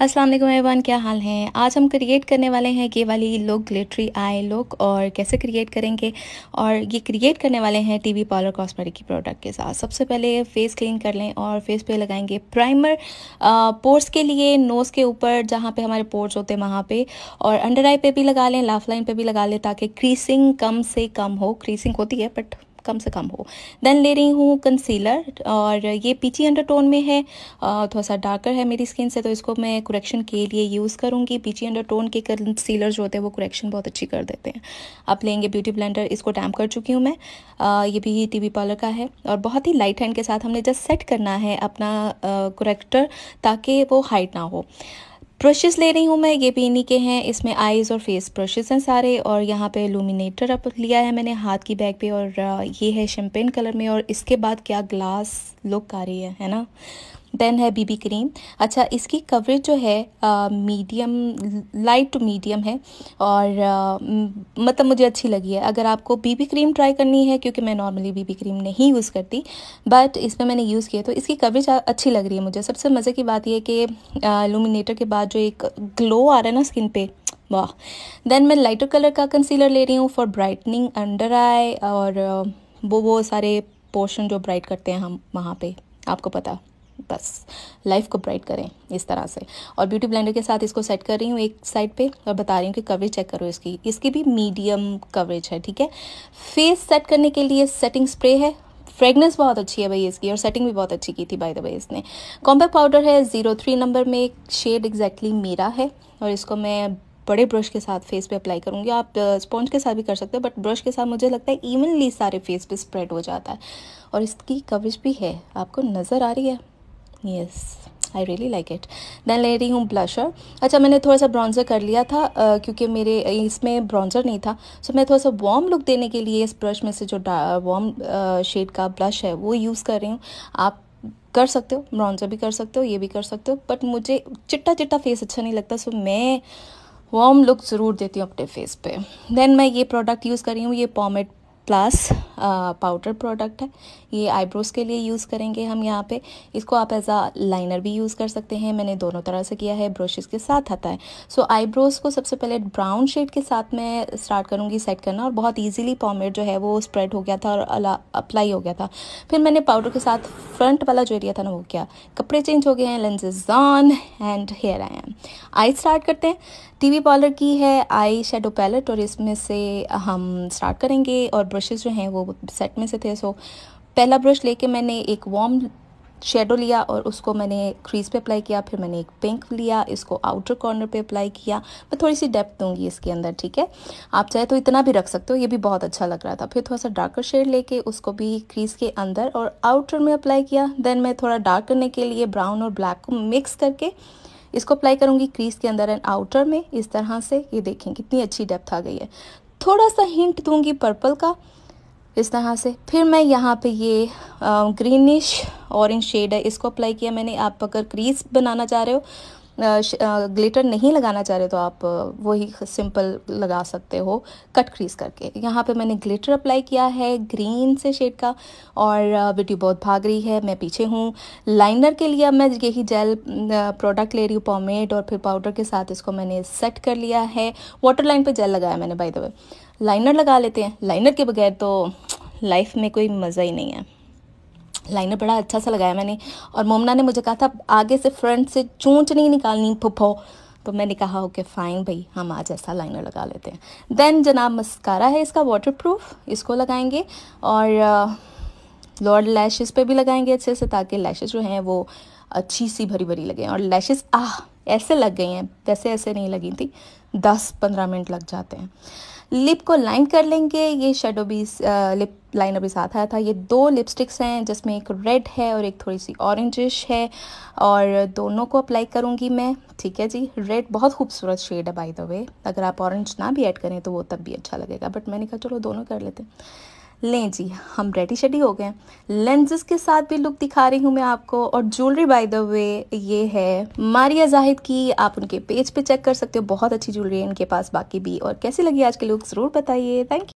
अस्सलाम वालेकुम एवरीवन क्या हाल हैं आज हम क्रिएट करने वाले हैं ये वाली लुक ग्लिटरी आई लुक और कैसे क्रिएट करेंगे और ये क्रिएट करने वाले हैं टीवी पार्लर कॉस्मेटिक की प्रोडक्ट के साथ सबसे पहले फेस क्लीन कर लें और फेस पे लगाएंगे प्राइमर पोर्स के लिए नोज़ के ऊपर जहाँ पे हमारे पोर्स होते हैं वहाँ पे और अंडर आई पे भी लगा लें लाफ लाइन पर भी लगा लें ताकि क्रीसिंग कम से कम हो क्रीसिंग होती है बट कम से कम हो देन ले रही हूँ कंसीलर और ये पीची अंडरटोन में है थोड़ा सा डार्कर है मेरी स्किन से तो इसको मैं कुरेक्शन के लिए यूज़ करूँगी पीची अंडरटोन के कंसीलर जो होते हैं वो कुरेक्शन बहुत अच्छी कर देते हैं आप लेंगे ब्यूटी ब्लेंडर इसको टैम्प कर चुकी हूँ मैं आ, ये भी टी पार्लर का है और बहुत ही लाइट हैंड के साथ हमने जस्ट सेट करना है अपना कुरेक्टर ताकि वो हाइट ना हो ब्रशेस ले रही हूँ मैं ये भी इन्हीं के हैं इसमें आईज़ और फेस ब्रशेस हैं सारे और यहाँ पे लूमिनेटर अब लिया है मैंने हाथ की बैग पे और ये है शैम्पेन कलर में और इसके बाद क्या ग्लास लुक आ रही है है ना देन है बीबी क्रीम अच्छा इसकी कवरेज जो है मीडियम लाइट टू मीडियम है और आ, मतलब मुझे अच्छी लगी है अगर आपको बीबी क्रीम ट्राई करनी है क्योंकि मैं नॉर्मली बीबी क्रीम नहीं यूज़ करती बट इसमें मैंने यूज़ किया तो इसकी कवरेज अच्छी लग रही है मुझे सबसे मज़े की बात यह कि लूमिनेटर के बाद जो एक ग्लो आ रहा है ना स्किन पे वाह देन मैं लाइटर कलर का कंसीलर ले रही हूँ फॉर ब्राइटनिंग अंडर आई और वो वो सारे पोर्शन जो ब्राइट करते हैं हम वहाँ पे आपको पता बस लाइफ को ब्राइट करें इस तरह से और ब्यूटी ब्लेंडर के साथ इसको सेट कर रही हूँ एक साइड पे और बता रही हूँ कि कवरेज चेक करो इसकी इसकी भी मीडियम कवरेज है ठीक है फेस सेट करने के लिए सेटिंग स्प्रे है फ्रेगनेंस बहुत अच्छी है भाई इसकी और सेटिंग भी बहुत अच्छी की थी बाय द वे इसने कॉम्पैक्ट पाउडर है जीरो थ्री नंबर में एक शेड एग्जैक्टली मेरा है और इसको मैं बड़े ब्रश के साथ फेस पे अप्लाई करूँगी आप स्पॉन्ज uh, के साथ भी कर सकते हो बट ब्रश के साथ मुझे लगता है इवनली सारे फेस पे स्प्रेड हो जाता है और इसकी कवरेज भी है आपको नज़र आ रही है yes I really like it then ले रही हूँ ब्लशर अच्छा मैंने थोड़ा सा ब्राउन्जर कर लिया था uh, क्योंकि मेरे इसमें ब्राउन्जर नहीं था सो so, मैं थोड़ा सा वार्म लुक देने के लिए इस ब्रश में से जो वार्म शेड uh, का ब्लश है वो यूज़ कर रही हूँ आप कर सकते हो ब्राउन्जर भी कर सकते हो ये भी कर सकते हो बट मुझे चिट्टा चिट्टा फेस अच्छा नहीं लगता सो so मैं वार्म लुक ज़रूर देती हूँ अपने फेस पे देन मैं ये प्रोडक्ट यूज़ कर रही हूँ ये पॉमेट प्लस पाउडर प्रोडक्ट है ये आईब्रोज़ के लिए यूज़ करेंगे हम यहाँ पे इसको आप एज आ लाइनर भी यूज़ कर सकते हैं मैंने दोनों तरह से किया है ब्रशेस के साथ आता है सो आईब्रोज़ को सबसे पहले ब्राउन शेड के साथ मैं स्टार्ट करूँगी सेट करना और बहुत ईजिली पॉमेट जो है वो स्प्रेड हो गया था और अप्लाई हो गया था फिर मैंने पाउडर के साथ फ्रंट वाला जो एरिया था ना वो किया कपड़े चेंज हो गए हैं languages on and here I am I start करते हैं टीवी पॉलर की है आई शेडो पैलेट और इसमें से हम स्टार्ट करेंगे और ब्रशेज़ जो हैं वो सेट में से थे सो पहला ब्रश लेके मैंने एक वॉम शेडो लिया और उसको मैंने क्रीज पे अप्लाई किया फिर मैंने एक पिंक लिया इसको आउटर कॉर्नर पे अप्लाई किया मैं थोड़ी सी डेप्थ दूंगी इसके अंदर ठीक है आप चाहे तो इतना भी रख सकते हो ये भी बहुत अच्छा लग रहा था फिर थोड़ा सा डार्कर शेड लेके उसको भी क्रीज के अंदर और आउटर में अप्लाई किया देन मैं थोड़ा डार्क करने के लिए ब्राउन और ब्लैक को मिक्स करके इसको अप्लाई करूंगी क्रीज के अंदर एंड आउटर में इस तरह से ये देखें कितनी अच्छी डेप्थ आ गई है थोड़ा सा हिंट दूंगी पर्पल का इस तरह से फिर मैं यहाँ पे ये ग्रीनिश ऑरेंज शेड है इसको अप्लाई किया मैंने आप अगर क्रीज बनाना चाह रहे हो ग्लिटर नहीं लगाना चाह रहे तो आप वही सिंपल लगा सकते हो कट क्रीज करके यहाँ पे मैंने ग्लिटर अप्लाई किया है ग्रीन से शेड का और वीडियो बहुत भाग रही है मैं पीछे हूँ लाइनर के लिए मैं यही जेल प्रोडक्ट ले रही हूँ पॉमेड और फिर पाउडर के साथ इसको मैंने सेट कर लिया है वाटर लाइन पर जेल लगाया मैंने बाई द वे लाइनर लगा लेते हैं लाइनर के बगैर तो लाइफ में कोई मज़ा ही नहीं है लाइनर बड़ा अच्छा सा लगाया मैंने और मोमना ने मुझे कहा था आगे से फ्रंट से चूंट नहीं निकालनी फुफो तो मैंने कहा ओके फाइन भाई हम आज ऐसा लाइनर लगा लेते हैं देन जनाब मस्कारा है इसका वाटरप्रूफ इसको लगाएंगे और लॉर्ड लैशेस पे भी लगाएंगे अच्छे से ताकि लैशेस जो हैं वो अच्छी सी भरी भरी लगे और लैशेस आह ऐसे लग गई हैं वैसे ऐसे नहीं लगी थी दस पंद्रह मिनट लग जाते हैं लिप को लाइन कर लेंगे ये शेडो बीस लिप लाइनर अभी साथ आया था ये दो लिपस्टिक्स हैं जिसमें एक रेड है और एक थोड़ी सी ऑरेंजिश है और दोनों को अप्लाई करूँगी मैं ठीक है जी रेड बहुत खूबसूरत शेड है बाय द वे अगर आप ऑरेंज ना भी ऐड करें तो वो तब भी अच्छा लगेगा बट मैंने कहा चलो दोनों कर लेते लें जी हम रेडी शेडी हो गए लेंजेस के साथ भी लुक दिखा रही हूँ मैं आपको और ज्वेलरी बाय द वे ये है मारिया जाहिद की आप उनके पेज पे चेक कर सकते हो बहुत अच्छी ज्वेलरी है इनके पास बाकी भी और कैसी लगी आज के लुक ज़रूर बताइए थैंक यू